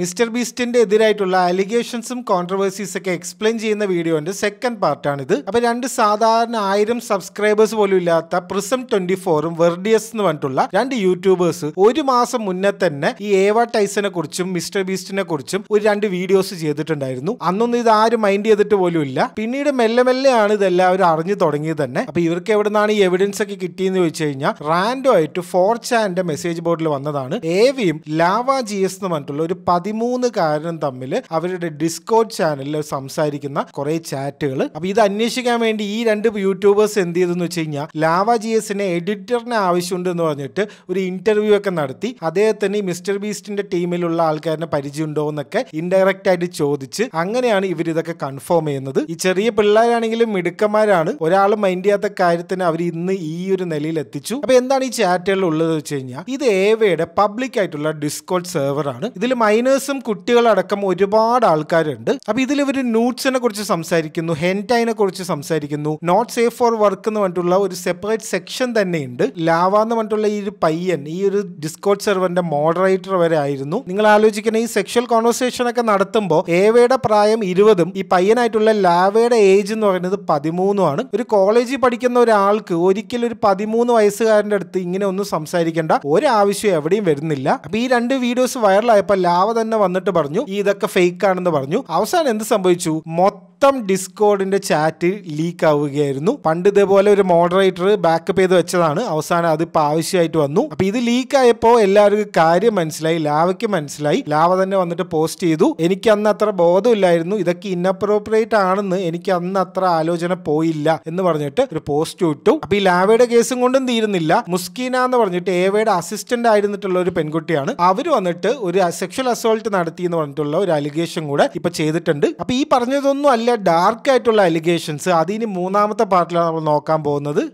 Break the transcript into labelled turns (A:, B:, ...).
A: mister ബീസ്റ്റിന്റെ എതിരായിട്ടുള്ള അലിഗേഷൻസും കോൺട്രവേഴ്സീസ് ഒക്കെ എക്സ്പ്ലെയിൻ ചെയ്യുന്ന വീഡിയോന്റെ സെക്കൻഡ് പാർട്ടാണിത് അപ്പോൾ രണ്ട് സാധാരണ ആയിരം സബ്സ്ക്രൈബേഴ്സ് പോലും ഇല്ലാത്ത പ്രിസം ട്വന്റി ഫോറും വെർഡിയസ് എന്ന് പറഞ്ഞിട്ടുള്ള രണ്ട് യൂട്യൂബേഴ്സ് ഒരു മാസം മുന്നേ തന്നെ ഈ ഏവ ടൈസനെ കുറിച്ചും മിസ്റ്റർ ബീസ്റ്റിനെ കുറിച്ചും ഒരു രണ്ട് വീഡിയോസ് ചെയ്തിട്ടുണ്ടായിരുന്നു അന്നൊന്നും ഇത് ആരും മൈൻഡ് ചെയ്തിട്ട് പോലും ഇല്ല പിന്നീട് മെല്ലെ മെല്ലെയാണ് ഇതെല്ലാവരും അറിഞ്ഞു തുടങ്ങിയത് തന്നെ അപ്പോൾ ഇവർക്ക് എവിടെ നിന്നാണ് ഈ എവിഡൻസ് ഒക്കെ കിട്ടിയെന്ന് ചോദിച്ചു കഴിഞ്ഞാൽ റാൻഡോ ആയിട്ട് ഫോർച്ചാന്റെ മെസ്സേജ് ബോർഡിൽ വന്നതാണ് ഏവിയും ലാവ ജി എസ് എന്ന് പറഞ്ഞിട്ടുള്ള ഒരു കാരനും തമ്മിൽ അവരുടെ ഡിസ്കോഡ് ചാനലിൽ സംസാരിക്കുന്ന കുറേ ചാറ്റുകൾ അപ്പോൾ ഇത് അന്വേഷിക്കാൻ വേണ്ടി ഈ രണ്ട് യൂട്യൂബേഴ്സ് എന്ത് ചെയ്തെന്ന് വെച്ച് കഴിഞ്ഞാൽ ലാവ ജി എസിനെ എഡിറ്ററിനെ ആവശ്യമുണ്ട് എന്ന് പറഞ്ഞിട്ട് ഒരു ഇന്റർവ്യൂ ഒക്കെ നടത്തി അദ്ദേഹത്തിന് മിസ്റ്റർ ബീസ്റ്റിന്റെ ടീമിലുള്ള ആൾക്കാരിനെ പരിചയമുണ്ടോ എന്നൊക്കെ ഇൻഡയറക്റ്റ് ആയിട്ട് ചോദിച്ച് അങ്ങനെയാണ് ഇവർ ഇതൊക്കെ കൺഫേം ചെയ്യുന്നത് ഈ ചെറിയ പിള്ളേരാണെങ്കിലും മിടുക്കന്മാരാണ് ഒരാൾ മൈൻഡ് ചെയ്യാത്ത കാര്യത്തിന് അവർ ഇന്ന് ഈ ഒരു നിലയിൽ എത്തിച്ചു അപ്പൊ എന്താണ് ഈ ചാറ്റുകൾ ഉള്ളത് വെച്ച് കഴിഞ്ഞാൽ ഇത് ഏവയുടെ പബ്ലിക് ആയിട്ടുള്ള ഡിസ്കോഡ് ആണ് ഇതിൽ മൈനസ് ലേണേഴ്സും കുട്ടികളടക്കം ഒരുപാട് ആൾക്കാരുണ്ട് അപ്പോൾ ഇതിൽ ഇവർ നൂട്ട്സിനെ കുറിച്ച് സംസാരിക്കുന്നു ഹെൻറ്റൈനെ കുറിച്ച് സംസാരിക്കുന്നു നോട്ട് സേഫ് ഫോർ വർക്ക് എന്ന് പറഞ്ഞിട്ടുള്ള ഒരു സെപ്പറേറ്റ് സെക്ഷൻ തന്നെയുണ്ട് ലാവ എന്ന് പറഞ്ഞിട്ടുള്ള ഈ ഒരു പയ്യൻ ഈ ഒരു ഡിസ്കോഡ് സെർവറിന്റെ മോഡറേറ്റർ വരെ ആയിരുന്നു നിങ്ങൾ ആലോചിക്കുന്ന ഈ സെക്ഷൽ കോൺവെർസേഷൻ ഒക്കെ നടത്തുമ്പോൾ ഏവയുടെ പ്രായം ഇരുപതും ഈ പയ്യനായിട്ടുള്ള ലാവയുടെ ഏജ് എന്ന് പറയുന്നത് പതിമൂന്നുമാണ് ഒരു കോളേജിൽ പഠിക്കുന്ന ഒരാൾക്ക് ഒരിക്കലും ഒരു പതിമൂന്ന് വയസ്സുകാരൻ്റെ അടുത്ത് ഇങ്ങനെ ഒന്നും സംസാരിക്കേണ്ട ഒരാവശ്യം എവിടെയും വരുന്നില്ല അപ്പൊ ഈ രണ്ട് വീഡിയോസ് വൈറലായപ്പോൾ ലാവ തന്നെ വന്നിട്ട് പറഞ്ഞു ഇതൊക്കെ ഫേക്ക് ആണെന്ന് പറഞ്ഞു അവസാനം എന്ത് സംഭവിച്ചു മൊത്തം മൊത്തം ഡിസ്കോഡിന്റെ ചാറ്റ് ലീക്ക് ആവുകയായിരുന്നു പണ്ട് ഇതേപോലെ ഒരു മോഡറേറ്റർ ബാക്കപ്പ് ചെയ്ത് വെച്ചതാണ് അവസാനം അതിപ്പോൾ ആവശ്യമായിട്ട് വന്നു അപ്പൊ ഇത് ലീക്ക് ആയപ്പോൾ എല്ലാവർക്കും കാര്യം മനസ്സിലായി ലാവയ്ക്ക് മനസ്സിലായി ലാവ തന്നെ വന്നിട്ട് പോസ്റ്റ് ചെയ്തു എനിക്ക് അന്ന് അത്ര ബോധമില്ലായിരുന്നു ഇതൊക്കെ ഇന്നപ്രോപ്രിയേറ്റ് ആണെന്ന് എനിക്ക് അന്ന് അത്ര ആലോചന പോയില്ല എന്ന് പറഞ്ഞിട്ട് ഒരു പോസ്റ്റ് വിട്ടു അപ്പൊ ഈ ലാവയുടെ കേസും കൊണ്ടും തീരുന്നില്ല മുസ്കീന എന്ന് പറഞ്ഞിട്ട് ഏവയുടെ അസിസ്റ്റന്റ് ആയിരുന്നിട്ടുള്ള ഒരു പെൺകുട്ടിയാണ് അവർ വന്നിട്ട് ഒരു സെക്ഷൽ അസോൾട്ട് നടത്തി എന്ന് പറഞ്ഞിട്ടുള്ള ഒരു അലിഗേഷൻ കൂടെ ഇപ്പൊ ചെയ്തിട്ടുണ്ട് അപ്പൊ ഈ പറഞ്ഞതൊന്നും അല്ല ഡാർക്ക് ആയിട്ടുള്ള അലിഗേഷൻസ് അതിന് മൂന്നാമത്തെ പാർട്ടിലാണ് നമ്മൾ നോക്കാൻ പോകുന്നത്